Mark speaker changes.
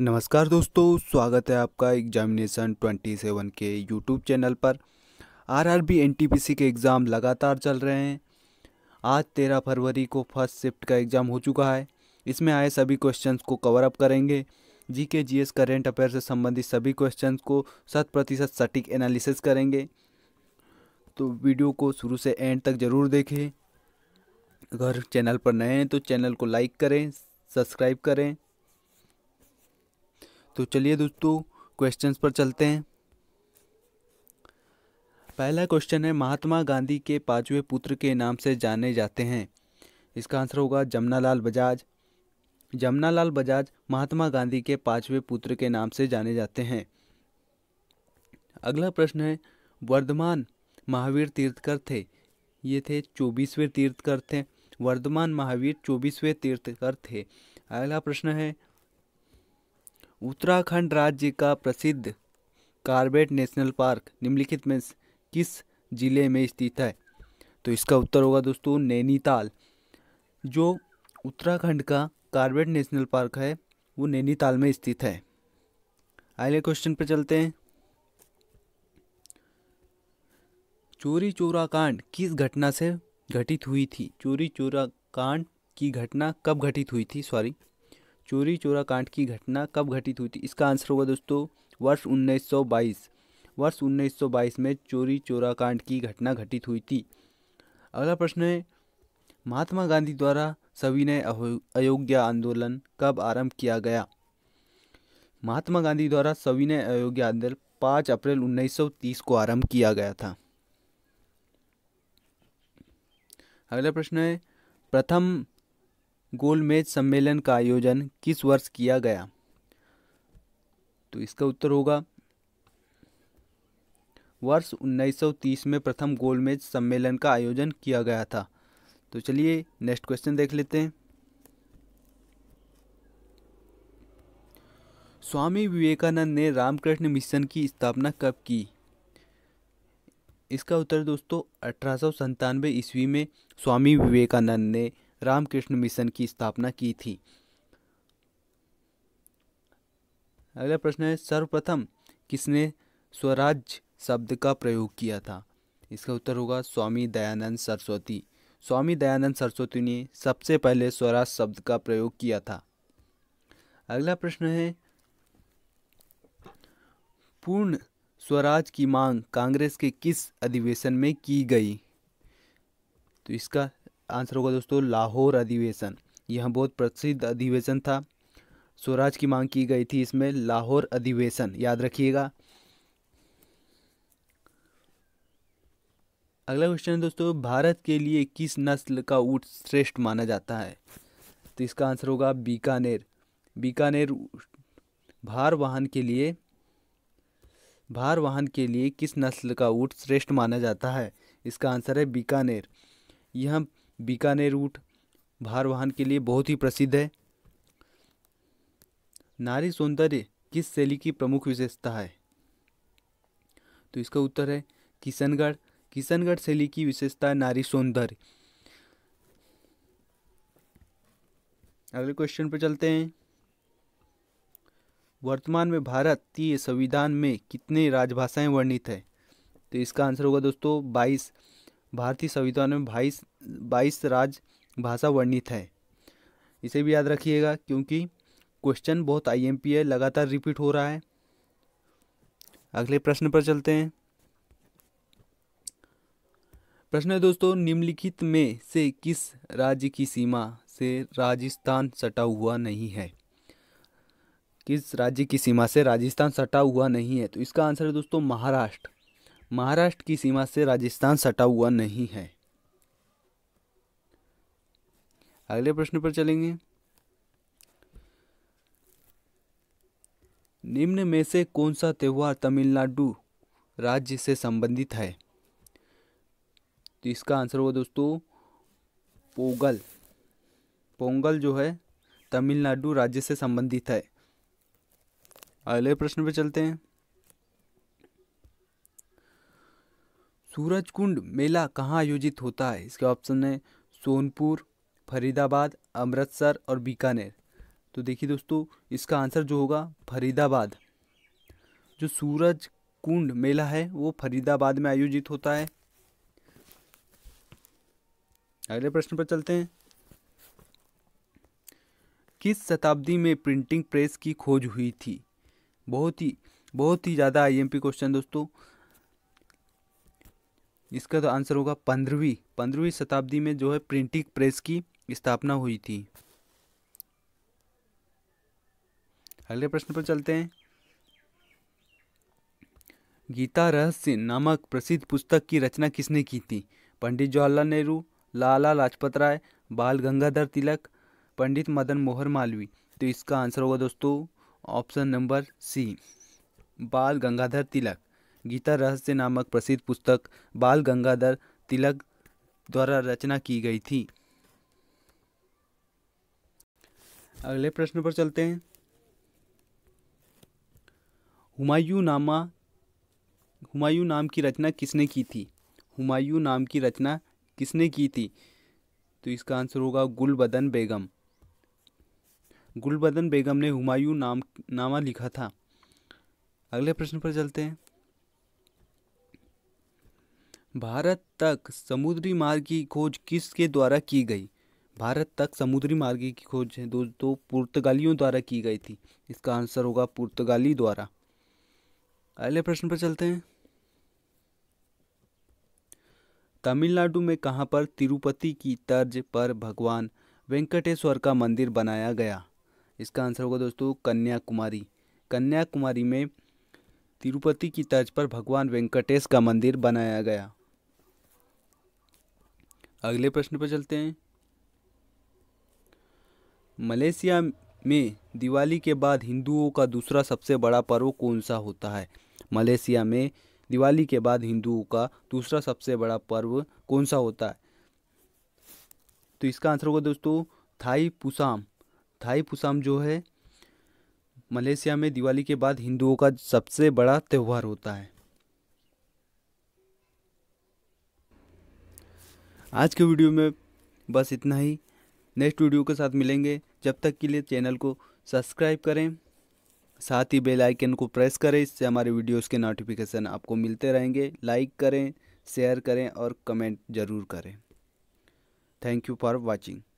Speaker 1: नमस्कार दोस्तों स्वागत है आपका एग्जामिनेशन 27 के यूट्यूब चैनल पर आरआरबी एनटीपीसी के एग्ज़ाम लगातार चल रहे हैं आज 13 फरवरी को फर्स्ट शिफ्ट का एग्ज़ाम हो चुका है इसमें आए सभी क्वेश्चंस को कवर अप करेंगे जीके जीएस करेंट अफेयर से संबंधित सभी क्वेश्चंस को शत प्रतिशत सटीक एनालिसिस करेंगे तो वीडियो को शुरू से एंड तक ज़रूर देखें अगर चैनल पर नए हैं तो चैनल को लाइक करें सब्सक्राइब करें तो चलिए दोस्तों क्वेश्चंस पर चलते हैं पहला क्वेश्चन है महात्मा गांधी के पांचवें पुत्र के नाम से जाने जाते हैं इसका आंसर होगा जमुनालाल बजाज जमुनालाल बजाज महात्मा गांधी के पांचवें पुत्र के नाम से जाने जाते हैं अगला प्रश्न है वर्धमान महावीर तीर्थकर थे ये थे चौबीसवें तीर्थकर थे वर्धमान महावीर चौबीसवें तीर्थकर थे अगला प्रश्न है उत्तराखंड राज्य का प्रसिद्ध कार्बेट नेशनल पार्क निम्नलिखित में किस ज़िले में स्थित है तो इसका उत्तर होगा दोस्तों नैनीताल जो उत्तराखंड का कार्बेट नेशनल पार्क है वो नैनीताल में स्थित है अगले क्वेश्चन पर चलते हैं चोरी चोरा कांड किस घटना से घटित हुई थी चोरी चोरा कांड की घटना कब घटित हुई थी सॉरी चोरी चोरा कांड की घटना कब घटित हुई थी इसका आंसर होगा दोस्तों वर्ष 1922 वर्ष 1922 में चोरी चोरा कांड की घटना घटित हुई थी अगला प्रश्न है महात्मा गांधी द्वारा सविनय अयोग्य आंदोलन कब आरंभ किया गया महात्मा गांधी द्वारा सविनय अयोग्य आंदोलन पाँच अप्रैल 1930 को आरंभ किया गया था अगला प्रश्न है प्रथम गोलमेज सम्मेलन का आयोजन किस वर्ष किया गया तो इसका उत्तर होगा वर्ष 1930 में प्रथम गोलमेज सम्मेलन का आयोजन किया गया था तो चलिए नेक्स्ट क्वेश्चन देख लेते हैं स्वामी विवेकानंद ने रामकृष्ण मिशन की स्थापना कब की इसका उत्तर दोस्तों अठारह ईस्वी में स्वामी विवेकानंद ने रामकृष्ण मिशन की स्थापना की थी अगला प्रश्न है सर्वप्रथम किसने स्वराज शब्द का प्रयोग किया था इसका उत्तर होगा स्वामी दयानंद सरस्वती स्वामी दयानंद सरस्वती ने सबसे पहले स्वराज शब्द का प्रयोग किया था अगला प्रश्न है पूर्ण स्वराज की मांग कांग्रेस के किस अधिवेशन में की गई तो इसका आंसर होगा दोस्तों लाहौर अधिवेशन यह बहुत प्रसिद्ध अधिवेशन था स्वराज की मांग की गई थी इसमें लाहौर अधिवेशन याद रखिएगा अगला क्वेश्चन है दोस्तों भारत के लिए किस नस्ल का ऊँट श्रेष्ठ माना जाता है तो इसका आंसर होगा बीकानेर बीकानेर भार वाहन के लिए भार वाहन के लिए किस नस्ल का ऊँट श्रेष्ठ माना जाता है इसका आंसर है बीकानेर यह बीकानेर रूट भार वाहन के लिए बहुत ही प्रसिद्ध है नारी सौंदर्य किस शैली की प्रमुख विशेषता है तो इसका उत्तर है किशनगढ़ किशनगढ़ शैली की विशेषता है नारी सौंदर्य अगले क्वेश्चन पर चलते हैं वर्तमान में भारतीय संविधान में कितने राजभाषाएं वर्णित है तो इसका आंसर होगा दोस्तों बाईस भारतीय संविधान में बाईस बाईस राज्य भाषा वर्णित है इसे भी याद रखिएगा क्योंकि क्वेश्चन बहुत आई एम पी है लगातार रिपीट हो रहा है अगले प्रश्न पर चलते हैं प्रश्न है दोस्तों निम्नलिखित में से किस राज्य की सीमा से राजस्थान सटा हुआ नहीं है किस राज्य की सीमा से राजस्थान सटा हुआ नहीं है तो इसका आंसर है दोस्तों महाराष्ट्र महाराष्ट्र की सीमा से राजस्थान सटा हुआ नहीं है अगले प्रश्न पर चलेंगे निम्न में से कौन सा त्यौहार तमिलनाडु राज्य से संबंधित है तो इसका आंसर होगा दोस्तों पोंगल पोंगल जो है तमिलनाडु राज्य से संबंधित है अगले प्रश्न पर चलते हैं सूरज कुंड मेला कहाँ आयोजित होता है इसके ऑप्शन है सोनपुर फरीदाबाद अमृतसर और बीकानेर तो देखिए दोस्तों इसका आंसर जो होगा फरीदाबाद जो सूरज कुंड मेला है वो फरीदाबाद में आयोजित होता है अगले प्रश्न पर चलते हैं किस शताब्दी में प्रिंटिंग प्रेस की खोज हुई थी बहुत ही बहुत ही ज़्यादा आईएमपी क्वेश्चन दोस्तों इसका तो आंसर होगा पंद्रहवीं पंद्रहवीं शताब्दी में जो है प्रिंटिंग प्रेस की स्थापना हुई थी अगले प्रश्न पर चलते हैं गीता रहस्य नामक प्रसिद्ध पुस्तक की रचना किसने की थी पंडित जवाहरलाल नेहरू लाला लाजपत राय बाल गंगाधर तिलक पंडित मदन मोहन मालवी तो इसका आंसर होगा दोस्तों ऑप्शन नंबर सी बाल गंगाधर तिलक गीता रहस्य नामक प्रसिद्ध पुस्तक बाल गंगाधर तिलक द्वारा रचना की गई थी अगले प्रश्न पर चलते हैं हुमायूं नामा हुमायूं नाम की रचना किसने की थी हुमायूं नाम की रचना किसने की थी तो इसका आंसर होगा गुलबदन बेगम गुलबदन बेगम ने हुमायूं नाम नामा लिखा था अगले प्रश्न पर चलते हैं भारत तक समुद्री मार्ग की खोज किसके द्वारा की गई भारत तक समुद्री मार्ग की खोज है दोस्तों पुर्तगालियों द्वारा की गई थी इसका आंसर होगा पुर्तगाली द्वारा अगले प्रश्न पर चलते हैं तमिलनाडु में कहाँ पर तिरुपति की तर्ज पर भगवान वेंकटेश्वर का मंदिर बनाया गया इसका आंसर होगा दोस्तों कन्याकुमारी कन्याकुमारी में तिरुपति की तर्ज पर भगवान वेंकटेश का मंदिर बनाया गया अगले प्रश्न पर चलते हैं मलेशिया में दिवाली के बाद हिंदुओं का दूसरा सबसे बड़ा पर्व कौन सा होता है मलेशिया में दिवाली के बाद हिंदुओं का दूसरा सबसे बड़ा पर्व कौन सा होता है तो इसका आंसर होगा दोस्तों थाई पुसाम थाई पुसाम जो है मलेशिया में दिवाली के बाद हिंदुओं का सबसे बड़ा त्यौहार होता है आज के वीडियो में बस इतना ही नेक्स्ट वीडियो के साथ मिलेंगे जब तक के लिए चैनल को सब्सक्राइब करें साथ ही बेल आइकन को प्रेस करें इससे हमारे वीडियोस के नोटिफिकेशन आपको मिलते रहेंगे लाइक करें शेयर करें और कमेंट ज़रूर करें थैंक यू फॉर वॉचिंग